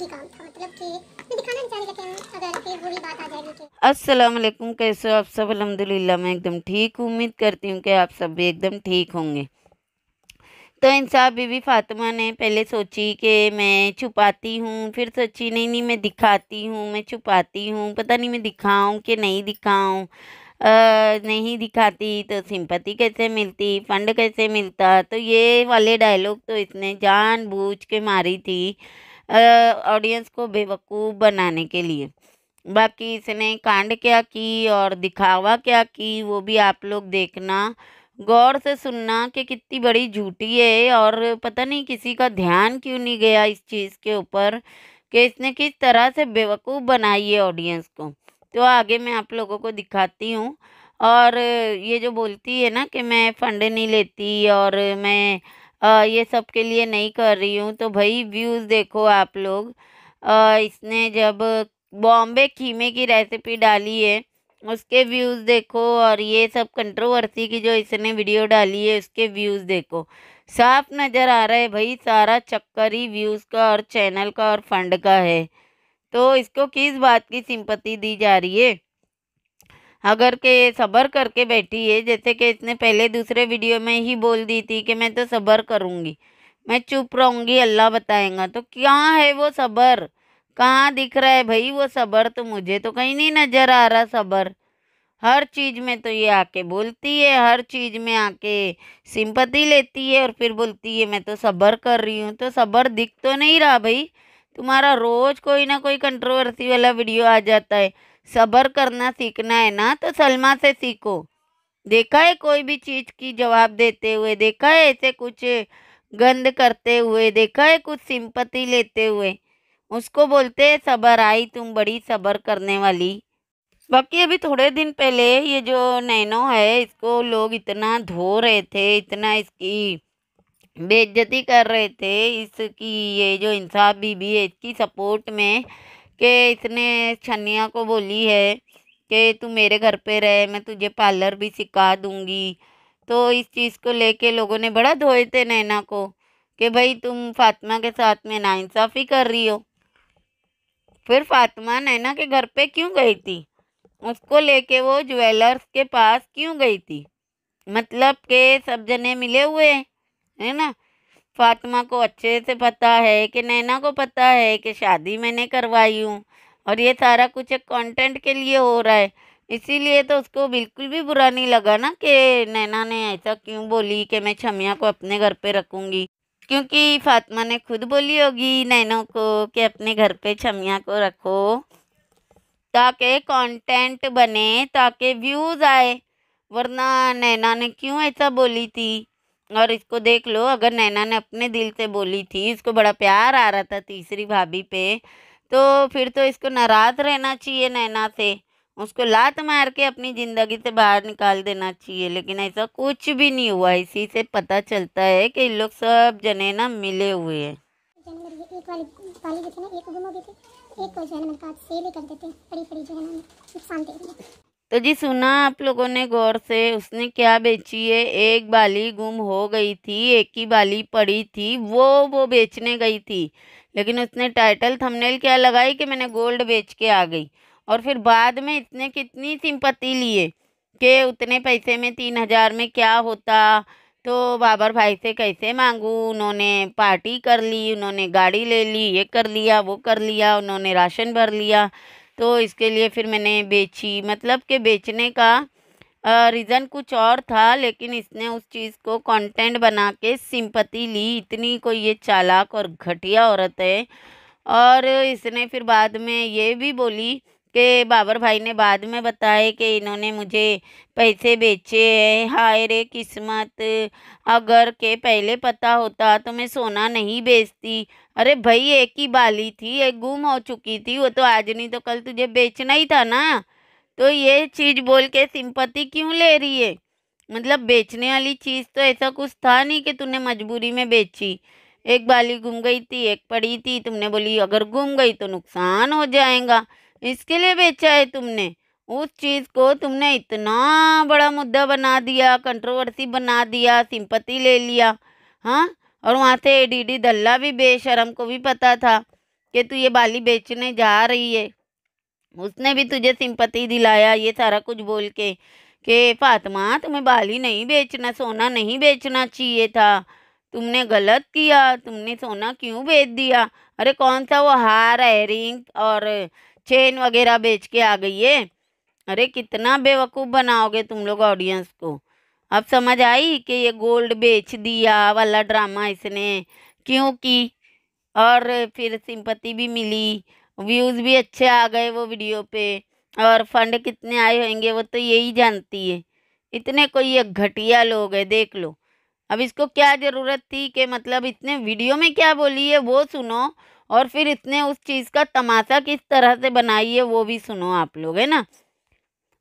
मतलब असलम कैसे हो आप सब अलहमदिल्ला मैं एकदम ठीक उम्मीद करती हूँ कि आप सब भी एकदम ठीक होंगे तो इंसाफ बीबी फातिमा ने पहले सोची कि मैं छुपाती हूँ फिर सोची नहीं नहीं मैं दिखाती हूँ मैं छुपाती हूँ पता नहीं मैं दिखाऊँ कि नहीं दिखाऊँ नहीं दिखाती तो सिंपति कैसे मिलती फंड कैसे मिलता तो ये वाले डायलॉग तो इसने जान के मारी थी ऑडियंस को बेवकूफ़ बनाने के लिए बाकी इसने कांड क्या की और दिखावा क्या की वो भी आप लोग देखना गौर से सुनना कि कितनी बड़ी झूठी है और पता नहीं किसी का ध्यान क्यों नहीं गया इस चीज़ के ऊपर कि इसने किस तरह से बेवकूफ़ बनाई है ऑडियंस को तो आगे मैं आप लोगों को दिखाती हूँ और ये जो बोलती है ना कि मैं फंड नहीं लेती और मैं आ, ये सब के लिए नहीं कर रही हूँ तो भाई व्यूज़ देखो आप लोग आ, इसने जब बॉम्बे खीमे की रेसिपी डाली है उसके व्यूज़ देखो और ये सब कंट्रोवर्सी की जो इसने वीडियो डाली है उसके व्यूज़ देखो साफ नज़र आ रहा है भाई सारा चक्कर ही व्यूज़ का और चैनल का और फंड का है तो इसको किस बात की सिंपत्ति दी जा रही है अगर के सब्र करके बैठी है जैसे कि इसने पहले दूसरे वीडियो में ही बोल दी थी कि मैं तो सब्र करूँगी मैं चुप रहूँगी अल्लाह बताएगा तो क्या है वो सब्र कहाँ दिख रहा है भाई वो सब्र तो मुझे तो कहीं नहीं नज़र आ रहा सब्र हर चीज़ में तो ये आके बोलती है हर चीज़ में आके सिंपति लेती है और फिर बोलती है मैं तो सब्र कर रही हूँ तो सब्र दिख तो नहीं रहा भाई तुम्हारा रोज़ कोई ना कोई कंट्रोवर्सी वाला वीडियो आ जाता है सब्र करना सीखना है ना तो सलमा से सीखो देखा है कोई भी चीज़ की जवाब देते हुए देखा है ऐसे कुछ गंद करते हुए देखा है कुछ सिंपत्ति लेते हुए उसको बोलते हैं सबर आई तुम बड़ी सबर करने वाली बाकी अभी थोड़े दिन पहले ये जो नैनो है इसको लोग इतना धो रहे थे इतना इसकी बेज्जती कर रहे थे इसकी ये जो इंसाफ बीबी है इसकी सपोर्ट में कि इसने छनिया को बोली है कि तू मेरे घर पे रहे मैं तुझे पार्लर भी सिखा दूँगी तो इस चीज़ को लेके लोगों ने बड़ा धोए थे नैना को कि भाई तुम फातिमा के साथ में नाइंसाफ़ी कर रही हो फिर फातिमा नैना के घर पे क्यों गई थी उसको लेके वो ज्वेलर्स के पास क्यों गई थी मतलब के सब जने मिले हुए हैं है ना फातिमा को अच्छे से पता है कि नैना को पता है कि शादी मैंने करवाई हूँ और ये सारा कुछ एक कंटेंट के लिए हो रहा है इसीलिए तो उसको बिल्कुल भी बुरा नहीं लगा ना कि नैना ने ऐसा क्यों बोली कि मैं छमिया को अपने घर पे रखूँगी क्योंकि फातिमा ने खुद बोली होगी नैनो को कि अपने घर पे छमिया को रखो ताकि कंटेंट बने ताकि व्यूज़ आए वरना नैना ने क्यों ऐसा बोली थी और इसको देख लो अगर नैना ने अपने दिल से बोली थी इसको बड़ा प्यार आ रहा था तीसरी भाभी पे तो फिर तो इसको नाराज़ रहना चाहिए नैना से उसको लात मार के अपनी ज़िंदगी से बाहर निकाल देना चाहिए लेकिन ऐसा कुछ भी नहीं हुआ इसी से पता चलता है कि इन लोग सब जने ना मिले हुए हैं एक वाली वाली जो ना एक एक को जो है ना कर देते जो है ना नुकसान है तो जी सुना आप लोगों ने गौर से उसने क्या बेची है एक बाली गुम हो गई थी एक ही बाली पड़ी थी वो वो बेचने गई थी लेकिन उसने टाइटल थंबनेल क्या लगाई कि मैंने गोल्ड बेच के आ गई और फिर बाद में इतने कितनी सिंपत्ति लिए कि उतने पैसे में तीन हज़ार में क्या होता तो बाबर भाई से कैसे मांगूँ उन्होंने पार्टी कर ली उन्होंने गाड़ी ले ली ये कर लिया वो कर लिया उन्होंने राशन भर लिया तो इसके लिए फिर मैंने बेची मतलब कि बेचने का रीज़न कुछ और था लेकिन इसने उस चीज़ को कंटेंट बना के सिंपति ली इतनी कोई ये चालाक और घटिया औरत है और इसने फिर बाद में ये भी बोली के बाबर भाई ने बाद में बताया कि इन्होंने मुझे पैसे बेचे हैं हाय रे किस्मत अगर के पहले पता होता तो मैं सोना नहीं बेचती अरे भाई एक ही बाली थी एक गुम हो चुकी थी वो तो आज नहीं तो कल तुझे बेचना ही था ना तो ये चीज़ बोल के सिंपत्ति क्यों ले रही है मतलब बेचने वाली चीज़ तो ऐसा कुछ था नहीं कि तूने मजबूरी में बेची एक बाली गुम गई थी एक पड़ी थी तुमने बोली अगर गुम गई तो नुकसान हो जाएगा इसके लिए बेचा है तुमने उस चीज़ को तुमने इतना बड़ा मुद्दा बना दिया कंट्रोवर्सी बना दिया सिंपत्ति ले लिया हाँ और वहाँ से डी दल्ला भी बेशरम को भी पता था कि तू ये बाली बेचने जा रही है उसने भी तुझे सिंपत्ति दिलाया ये सारा कुछ बोल के कि फातिमा तुम्हें बाली नहीं बेचना सोना नहीं बेचना चाहिए था तुमने गलत किया तुमने सोना क्यों बेच दिया अरे कौन सा वो हार एयरिंग और चेन वगैरह बेच के आ गई है अरे कितना बेवकूफ़ बनाओगे तुम लोग ऑडियंस को अब समझ आई कि ये गोल्ड बेच दिया वाला ड्रामा इसने क्यों की और फिर सिंपत्ति भी मिली व्यूज़ भी अच्छे आ गए वो वीडियो पे और फंड कितने आए होंगे वो तो यही जानती है इतने कोई ये घटिया लोग है देख लो अब इसको क्या ज़रूरत थी कि मतलब इतने वीडियो में क्या बोली है वो सुनो और फिर इसने उस चीज़ का तमाशा किस तरह से बनाई है वो भी सुनो आप लोग है ना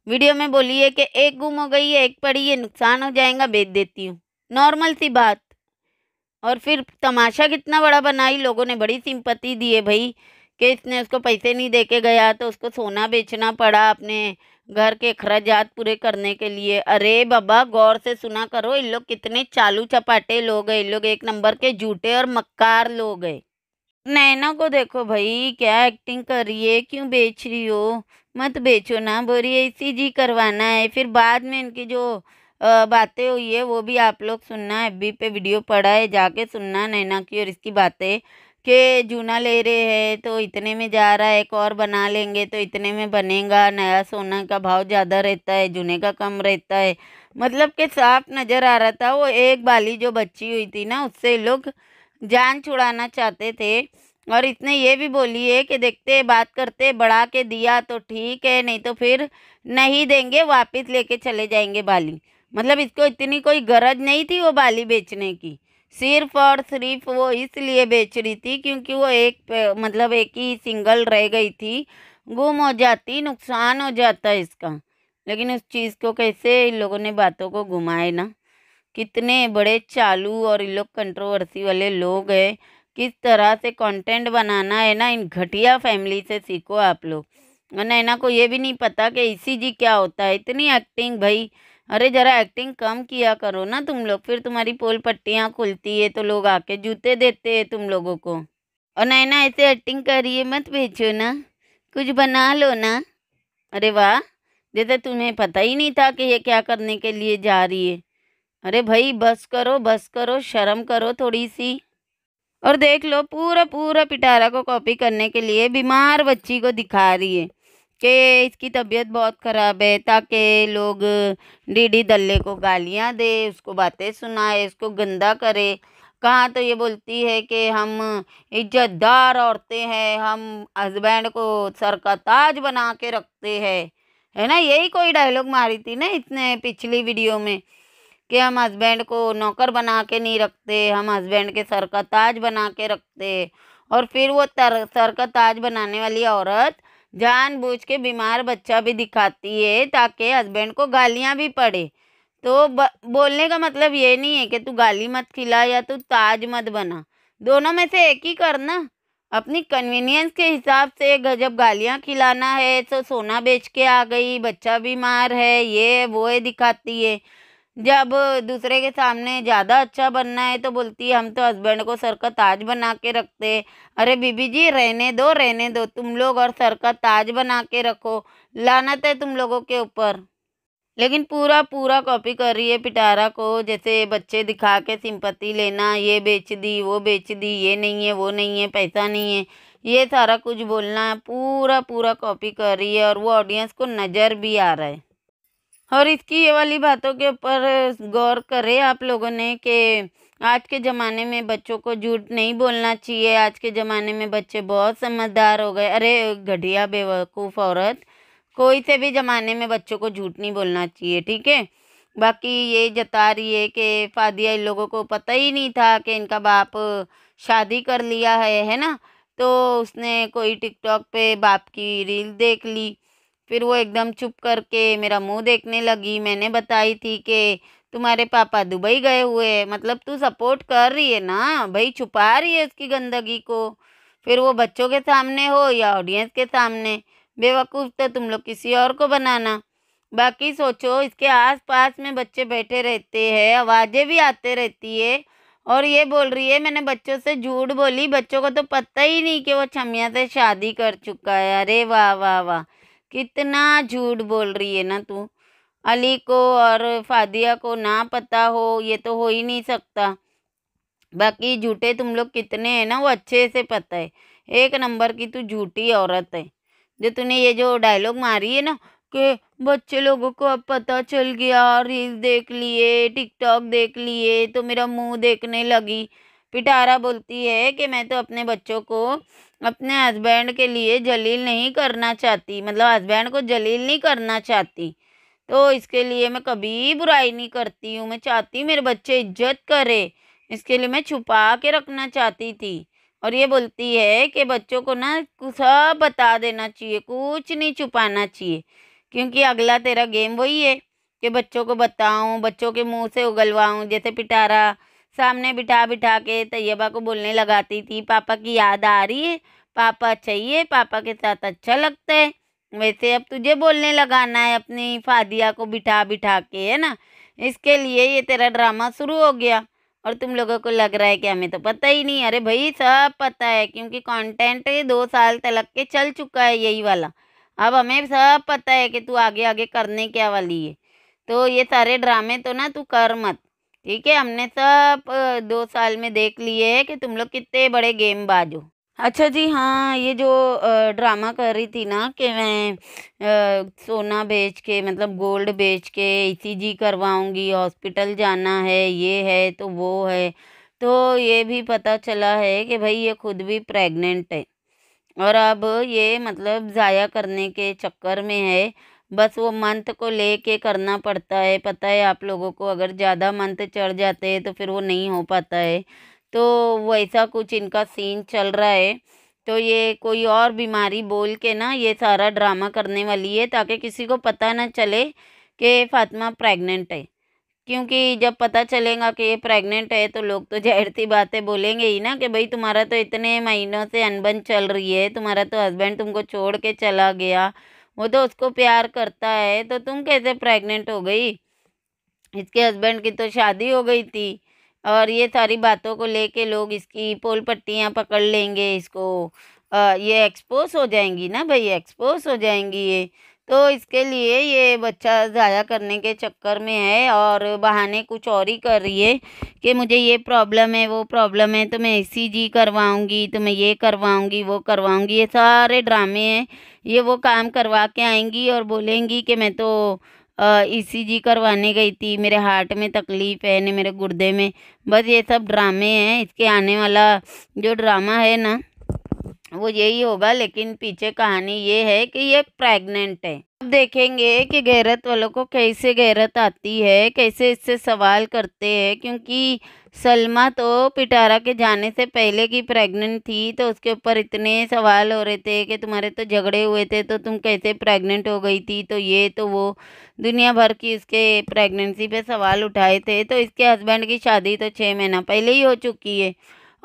वीडियो में बोली है कि एक गुम हो गई है एक पड़ी है नुकसान हो जाएगा बेच देती हूँ नॉर्मल सी बात और फिर तमाशा कितना बड़ा बनाई लोगों ने बड़ी सिंपत्ति दी है भाई कि इसने उसको पैसे नहीं दे के गया तो उसको सोना बेचना पड़ा अपने घर के अखराजात पूरे करने के लिए अरे बाबा गौर से सुना करो इन लोग कितने चालू चपाटे लोग हैं इन लोग एक नंबर के झूठे और मक्कार लोग हैं नैना को देखो भाई क्या एक्टिंग कर रही है क्यों बेच रही हो मत बेचो ना बोरी ऐसी जी करवाना है फिर बाद में इनकी जो बातें हुई है वो भी आप लोग सुनना एफ बी पे वीडियो पड़ा है जाके सुनना नैना की और इसकी बातें कि जूना ले रहे हैं तो इतने में जा रहा है एक और बना लेंगे तो इतने में बनेगा नया सोना का भाव ज़्यादा रहता है जूने का कम रहता है मतलब कि साफ नज़र आ रहा था वो एक बाली जो बच्ची हुई थी ना उससे लोग जान छुड़ाना चाहते थे और इसने ये भी बोली है कि देखते बात करते बढ़ा के दिया तो ठीक है नहीं तो फिर नहीं देंगे वापस लेके चले जाएंगे बाली मतलब इसको इतनी कोई गरज नहीं थी वो बाली बेचने की सिर्फ और सिर्फ वो इसलिए बेच रही थी क्योंकि वो एक मतलब एक ही सिंगल रह गई थी गुम हो जाती नुकसान हो जाता इसका लेकिन उस चीज़ को कैसे इन लोगों ने बातों को घुमाए ना कितने बड़े चालू और ये लोग कंट्रोवर्सी वाले लोग हैं किस तरह से कंटेंट बनाना है ना इन घटिया फैमिली से सीखो आप लोग वरना इना को ये भी नहीं पता कि इसी जी क्या होता है इतनी एक्टिंग भाई अरे ज़रा एक्टिंग कम किया करो ना तुम लोग फिर तुम्हारी पोल पट्टियाँ खुलती है तो लोग आके जूते देते हैं तुम लोगों को और नैना ऐसे एक्टिंग करिए मत भेजो ना कुछ बना लो ना अरे वाह जैसे तुम्हें पता ही नहीं था कि ये क्या करने के लिए जा रही है अरे भाई बस करो बस करो शर्म करो थोड़ी सी और देख लो पूरा पूरा पिटारा को कॉपी करने के लिए बीमार बच्ची को दिखा रही है कि इसकी तबीयत बहुत ख़राब है ताकि लोग डीडी दल्ले को गालियाँ दे उसको बातें सुनाए उसको गंदा करे कहाँ तो ये बोलती है कि हम इज्जतदार औरतें हैं हम हस्बैंड को सर का ताज बना के रखते हैं है ना यही कोई डायलॉग मारी थी ना इतने पिछली वीडियो में कि हम हस्बैंड को नौकर बना के नहीं रखते हम हस्बैंड के सर का ताज बना के रखते और फिर वो तर सर का ताज बनाने वाली औरत जानबूझ के बीमार बच्चा भी दिखाती है ताकि हस्बैंड को गालियाँ भी पड़े तो ब, बोलने का मतलब ये नहीं है कि तू गाली मत खिला या तू ताज मत बना दोनों में से एक ही करना अपनी कन्वीनियंस के हिसाब से जब गालियाँ खिलाना है तो सोना बेच के आ गई बच्चा बीमार है ये वो है दिखाती है जब दूसरे के सामने ज़्यादा अच्छा बनना है तो बोलती है हम तो हस्बैंड को सर का ताज बना के रखते अरे बीबी जी रहने दो रहने दो तुम लोग और सर का ताज बना के रखो लानत है तुम लोगों के ऊपर लेकिन पूरा पूरा कॉपी कर रही है पिटारा को जैसे बच्चे दिखा के सिंपत्ति लेना ये बेच दी वो बेच दी ये नहीं है वो नहीं है पैसा नहीं है ये सारा कुछ बोलना है पूरा पूरा कॉपी कर रही है और वो ऑडियंस को नज़र भी आ रहा है और इसकी ये वाली बातों के ऊपर गौर करें आप लोगों ने कि आज के ज़माने में बच्चों को झूठ नहीं बोलना चाहिए आज के ज़माने में बच्चे बहुत समझदार हो गए अरे घटिया बेवकूफ़ औरत कोई से भी ज़माने में बच्चों को झूठ नहीं बोलना चाहिए ठीक है बाकी ये जता रही है कि फादिया इन लोगों को पता ही नहीं था कि इनका बाप शादी कर लिया है है ना तो उसने कोई टिकटॉक पे बाप की रील देख ली फिर वो एकदम चुप करके मेरा मुंह देखने लगी मैंने बताई थी कि तुम्हारे पापा दुबई गए हुए हैं मतलब तू सपोर्ट कर रही है ना भाई छुपा रही है उसकी गंदगी को फिर वो बच्चों के सामने हो या ऑडियंस के सामने बेवकूफ़ तो तुम लोग किसी और को बनाना बाकी सोचो इसके आस पास में बच्चे बैठे रहते हैं आवाज़ें भी आते रहती है और ये बोल रही है मैंने बच्चों से झूठ बोली बच्चों को तो पता ही नहीं कि वो छमिया से शादी कर चुका है अरे वाह वाह वाह कितना झूठ बोल रही है ना तू अली को और फादिया को ना पता हो ये तो हो ही नहीं सकता बाकी झूठे तुम लोग कितने हैं ना वो अच्छे से पता है एक नंबर की तू तो झूठी औरत है जो तूने ये जो डायलॉग मारी है ना कि बच्चे लोगों को अब पता चल गया रील देख लिए टिकटॉक देख लिए तो मेरा मुंह देखने लगी पिटारा बोलती है कि मैं तो अपने बच्चों को अपने हस्बैंड के लिए जलील नहीं करना चाहती मतलब हस्बैंड को जलील नहीं करना चाहती तो इसके लिए मैं कभी बुराई नहीं करती हूँ मैं चाहती मेरे बच्चे इज्जत करे इसके लिए मैं छुपा के रखना चाहती थी और ये बोलती है कि बच्चों को ना सब बता देना चाहिए कुछ नहीं छुपाना चाहिए क्योंकि अगला तेरा गेम वही है कि बच्चों को बताऊं बच्चों के मुंह से उगलवाऊं जैसे पिटारा सामने बिठा बिठा के तैयबा को बोलने लगाती थी पापा की याद आ रही है पापा चाहिए पापा के साथ अच्छा लगता है वैसे अब तुझे बोलने लगाना है अपनी फादिया को बिठा बिठा के है ना इसके लिए ये तेरा ड्रामा शुरू हो गया और तुम लोगों को लग रहा है कि हमें तो पता ही नहीं अरे भाई सब पता है क्योंकि कंटेंट दो साल तलक के चल चुका है यही वाला अब हमें सब पता है कि तू आगे आगे करने क्या वाली है तो ये सारे ड्रामे तो ना तू कर मत ठीक है हमने सब दो साल में देख लिए है कि तुम लोग कितने बड़े गेम बाजू अच्छा जी हाँ ये जो ड्रामा कर रही थी ना कि मैं सोना बेच के मतलब गोल्ड बेच के ईसीजी e करवाऊंगी हॉस्पिटल जाना है ये है तो वो है तो ये भी पता चला है कि भाई ये खुद भी प्रेग्नेंट है और अब ये मतलब ज़ाया करने के चक्कर में है बस वो मंथ को लेके करना पड़ता है पता है आप लोगों को अगर ज़्यादा मंथ चढ़ जाते हैं तो फिर वो नहीं हो पाता है तो वैसा कुछ इनका सीन चल रहा है तो ये कोई और बीमारी बोल के ना ये सारा ड्रामा करने वाली है ताकि किसी को पता ना चले कि फातिमा प्रेग्नेंट है क्योंकि जब पता चलेगा कि ये प्रेग्नेंट है तो लोग तो जाहिर सी बातें बोलेंगे ही ना कि भाई तुम्हारा तो इतने महीनों से अनबन चल रही है तुम्हारा तो हस्बैंड तुमको छोड़ के चला गया वो तो उसको प्यार करता है तो तुम कैसे प्रेग्नेंट हो गई इसके हस्बैंड की तो शादी हो गई थी और ये सारी बातों को लेके लोग इसकी पोल पट्टियाँ पकड़ लेंगे इसको आ, ये एक्सपोज हो जाएंगी ना भाई एक्सपोज हो जाएंगी ये तो इसके लिए ये बच्चा ज़ाया करने के चक्कर में है और बहाने कुछ और ही कर रही है कि मुझे ये प्रॉब्लम है वो प्रॉब्लम है तो मैं सी जी करवाऊँगी तो मैं ये करवाऊँगी वो करवाऊँगी ये सारे ड्रामे हैं ये वो काम करवा के आएंगी और बोलेंगी कि मैं तो ई सी जी करवाने गई थी मेरे हार्ट में तकलीफ़ है न मेरे गुर्दे में बस ये सब ड्रामे हैं इसके आने वाला जो ड्रामा है ना वो यही होगा लेकिन पीछे कहानी ये है कि ये प्रेग्नेंट है अब देखेंगे कि गैरत वालों को कैसे गैरत आती है कैसे इससे सवाल करते हैं क्योंकि सलमा तो पिटारा के जाने से पहले की प्रेग्नेंट थी तो उसके ऊपर इतने सवाल हो रहे थे कि तुम्हारे तो झगड़े हुए थे तो तुम कैसे प्रेग्नेंट हो गई थी तो ये तो वो दुनिया भर की उसके प्रेगनेंसी पे सवाल उठाए थे तो इसके हस्बैंड की शादी तो छः महीना पहले ही हो चुकी है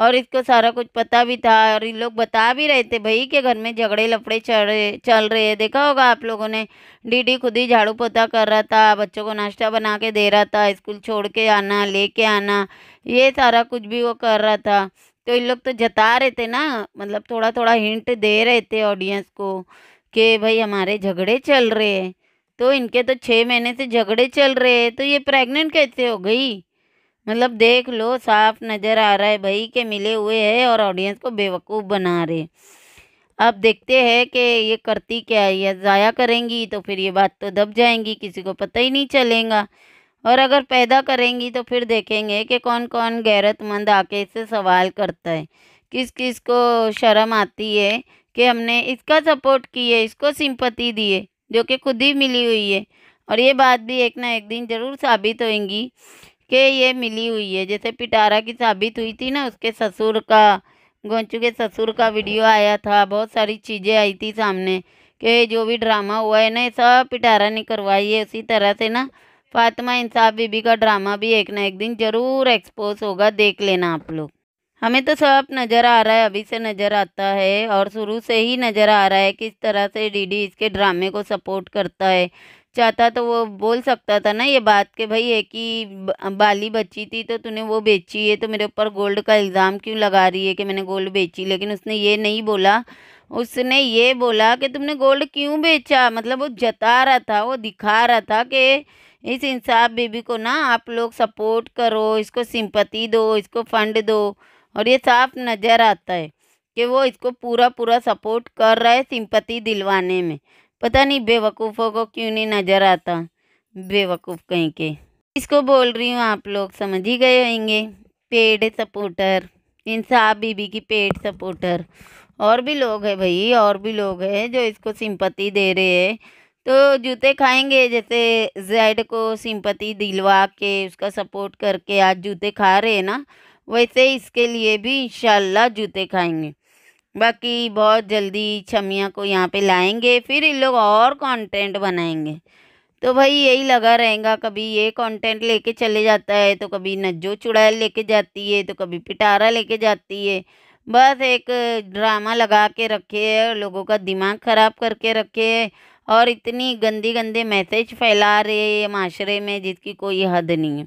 और इसको सारा कुछ पता भी था और ये लोग बता भी रहे थे भाई के घर में झगड़े लफड़े चल रहे चल रहे हैं देखा होगा आप लोगों ने डीडी खुद ही झाड़ू पोता कर रहा था बच्चों को नाश्ता बना के दे रहा था स्कूल छोड़ के आना लेके आना ये सारा कुछ भी वो कर रहा था तो इन लोग तो जता रहे थे ना मतलब थोड़ा थोड़ा हिंट दे रहे थे ऑडियंस को कि भाई हमारे झगड़े चल रहे हैं तो इनके तो छः महीने से झगड़े चल रहे हैं तो ये प्रेग्नेंट कैसे हो गई मतलब देख लो साफ नज़र आ रहा है भाई के मिले हुए हैं और ऑडियंस को बेवकूफ़ बना रहे अब देखते हैं कि ये करती क्या है या ज़ाया करेंगी तो फिर ये बात तो दब जाएंगी किसी को पता ही नहीं चलेगा और अगर पैदा करेंगी तो फिर देखेंगे कि कौन कौन गैरतमंद आके इससे सवाल करता है किस किस को शर्म आती है कि हमने इसका सपोर्ट किया है इसको सिंपत्ति दी है जो कि खुद ही मिली हुई है और ये बात भी एक ना एक दिन ज़रूर साबित होएंगी के ये मिली हुई है जैसे पिटारा की साबित हुई थी ना उसके ससुर का गोंचू के ससुर का वीडियो आया था बहुत सारी चीज़ें आई थी सामने कि जो भी ड्रामा हुआ है ना ये सब पिटारा ने करवाई है उसी तरह से ना फातिमा इंसाफ बीबी का ड्रामा भी एक ना एक दिन ज़रूर एक्सपोज होगा देख लेना आप लोग हमें तो सब नज़र आ रहा है अभी से नज़र आता है और शुरू से ही नज़र आ रहा है किस तरह से डीडी इसके ड्रामे को सपोर्ट करता है चाहता तो वो बोल सकता था ना ये बात के भाई है कि बाली बची थी तो तूने वो बेची है तो मेरे ऊपर गोल्ड का इल्ज़ाम क्यों लगा रही है कि मैंने गोल्ड बेची लेकिन उसने ये नहीं बोला उसने ये बोला कि तुमने गोल्ड क्यों बेचा मतलब वो जता रहा था वो दिखा रहा था कि इस इंसाफ बेबी को ना आप लोग सपोर्ट करो इसको सिंपति दो इसको फंड दो और ये साफ नज़र आता है कि वो इसको पूरा पूरा सपोर्ट कर रहा है सिंपति दिलवाने में पता नहीं बेवकूफ़ों को क्यों नहीं नज़र आता बेवकूफ़ कहीं के इसको बोल रही हूँ आप लोग समझ ही गए होंगे पेड सपोर्टर इंसाफ बीबी की पेड सपोर्टर और भी लोग हैं भाई और भी लोग हैं जो इसको सिंपत्ति दे रहे हैं तो जूते खाएंगे जैसे जेड को सिंपत्ति दिलवा के उसका सपोर्ट करके आज जूते खा रहे हैं ना वैसे इसके लिए भी इन जूते खाएंगे बाकी बहुत जल्दी छमिया को यहाँ पे लाएंगे फिर इन लोग और कंटेंट बनाएंगे तो भाई यही लगा रहेगा कभी ये कंटेंट लेके चले जाता है तो कभी नज्जो चुड़ैल लेके जाती है तो कभी पिटारा लेके जाती है बस एक ड्रामा लगा के रखे है लोगों का दिमाग ख़राब करके रखे है और इतनी गंदी गंदे मैसेज फैला रहे हैं माशरे में जिसकी कोई हद नहीं है